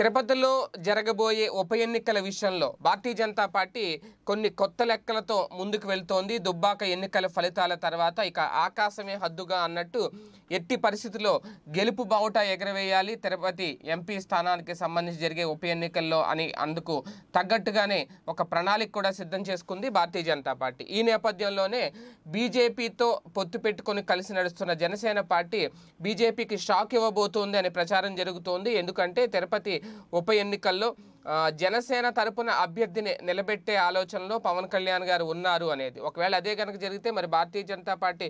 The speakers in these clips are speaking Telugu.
తిరుపతిలో జరగబోయే ఉప ఎన్నికల విషయంలో భారతీయ జనతా పార్టీ కొన్ని కొత్త లెక్కలతో ముందుకు వెళ్తోంది దుబ్బాక ఎన్నికల ఫలితాల తర్వాత ఇక ఆకాశమే హద్దుగా అన్నట్టు ఎట్టి పరిస్థితుల్లో గెలుపు బావుట ఎగరవేయాలి తిరుపతి ఎంపీ స్థానానికి సంబంధించి జరిగే ఉప ఎన్నికల్లో అని అందుకు తగ్గట్టుగానే ఒక ప్రణాళిక కూడా సిద్ధం చేసుకుంది భారతీయ జనతా పార్టీ ఈ నేపథ్యంలోనే బీజేపీతో పొత్తు పెట్టుకొని కలిసి నడుస్తున్న జనసేన పార్టీ బీజేపీకి షాక్ ఇవ్వబోతోంది అనే ప్రచారం జరుగుతోంది ఎందుకంటే తిరుపతి ఉప ఎన్నికల్లో జనసేన తరపున అభ్యర్థిని నిలబెట్టే ఆలోచనలో పవన్ కళ్యాణ్ గారు ఉన్నారు అనేది ఒకవేళ అదే కనుక జరిగితే మరి భారతీయ జనతా పార్టీ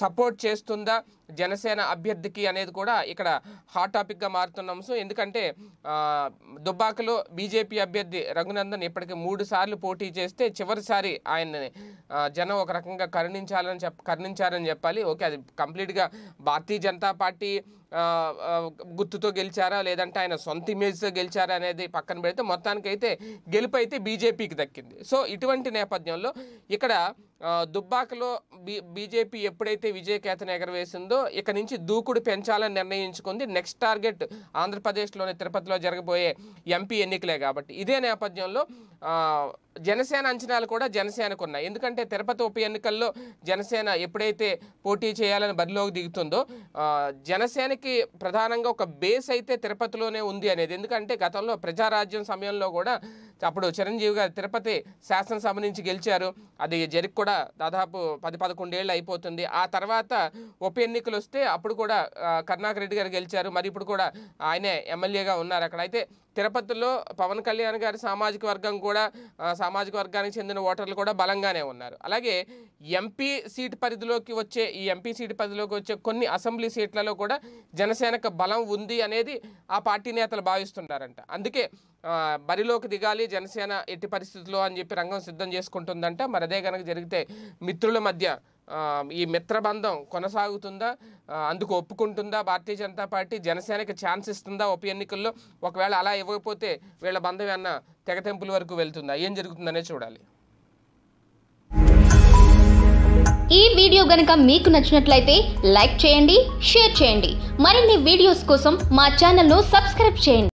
సపోర్ట్ చేస్తుందా జనసేన అభ్యర్థికి అనేది కూడా ఇక్కడ హాట్ టాపిక్గా మారుతున్నాం సో ఎందుకంటే దుబ్బాకలో బీజేపీ అభ్యర్థి రఘునందన్ ఇప్పటికి మూడు సార్లు పోటీ చేస్తే చివరిసారి ఆయన్ని జనం ఒక రకంగా కరుణించాలని చెప్ కరుణించారని చెప్పాలి ఓకే అది కంప్లీట్గా భారతీయ జనతా పార్టీ గుర్తుతో గెలిచారా లేదంటే ఆయన సొంత ఇమేజ్తో గెలిచారా అనేది పక్కన పెడితే మొత్తానికైతే అయితే బీజేపీకి దక్కింది సో ఇటువంటి నేపథ్యంలో ఇక్కడ దుబ్బాకలో బీ బీజేపీ ఎప్పుడైతే విజయకేతన ఎగరవేసిందో ఇక నుంచి దూకుడు పెంచాలని నిర్ణయించుకుంది నెక్స్ట్ టార్గెట్ ఆంధ్రప్రదేశ్లోని తిరుపతిలో జరగబోయే ఎంపీ ఎన్నికలే కాబట్టి ఇదే నేపథ్యంలో జనసేన అంచనాలు కూడా జనసేనకు ఉన్నాయి ఎందుకంటే తిరుపతి ఉప ఎన్నికల్లో జనసేన ఎప్పుడైతే పోటీ చేయాలని బరిలోకి దిగుతుందో జనసేనకి ప్రధానంగా ఒక బేస్ అయితే తిరుపతిలోనే ఉంది అనేది ఎందుకంటే గతంలో ప్రజారాజ్యం సమయంలో కూడా అప్పుడు చిరంజీవి గారు తిరుపతి శాసనసభ నుంచి గెలిచారు అది జరిగి కూడా దాదాపు పది పదకొండేళ్ళు అయిపోతుంది ఆ తర్వాత ఉప ఎన్నికలు వస్తే అప్పుడు కూడా కరుణాకర్ రెడ్డి గారు గెలిచారు మరి ఇప్పుడు కూడా ఆయనే ఎమ్మెల్యేగా ఉన్నారు అక్కడ అయితే తిరుపతిలో పవన్ కళ్యాణ్ గారి సామాజిక వర్గం కూడా సామాజిక వర్గానికి చెందిన ఓటర్లు కూడా బలంగానే ఉన్నారు అలాగే ఎంపీ సీటు పరిధిలోకి వచ్చే ఈ ఎంపీ సీటు పరిధిలోకి వచ్చే కొన్ని అసెంబ్లీ సీట్లలో కూడా జనసేనకు బలం ఉంది అనేది ఆ పార్టీ నేతలు భావిస్తున్నారంట అందుకే బరిలోకి దిగాలి జనసేన ఎట్టి పరిస్థితుల్లో అని చెప్పి రంగం సిద్ధం చేసుకుంటుందంటే మరి అదే కనుక జరిగితే మిత్రుల మధ్య ఈ మిత్రబంధం కొనసాగుతుందా అందుకు ఒప్పుకుంటుందా భారతీయ జనతా పార్టీ జనసేనకి ఛాన్స్ ఇస్తుందా ఉప ఎన్నికల్లో ఒకవేళ అలా ఇవ్వకపోతే వీళ్ళ బంధం ఏమన్నా తెగతెంపుల వరకు వెళ్తుందా ఏం జరుగుతుందనే చూడాలి ఈ వీడియో గనుక మీకు నచ్చినట్లయితే లైక్ చేయండి షేర్ చేయండి మరిన్ని వీడియోస్ కోసం మా ఛానల్ను సబ్స్క్రైబ్ చేయండి